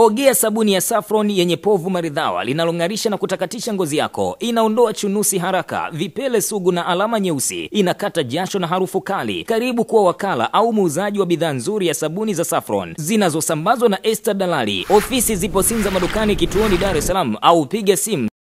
Ogea sabuni ya safron yenye povu maridhawa linalong'arisha na kutakatisha ngozi yako. Inaondoa chunusi haraka, vipele sugu na alama nyeusi. Inakata jasho na harufu kali. Karibu kuwa wakala au muuzaji wa bidhaa nzuri ya sabuni za safron zinazosambazwa na Esther Dalali. Ofisi zipo Sinza madukani, kituoni Dar es Salaam, au piga simu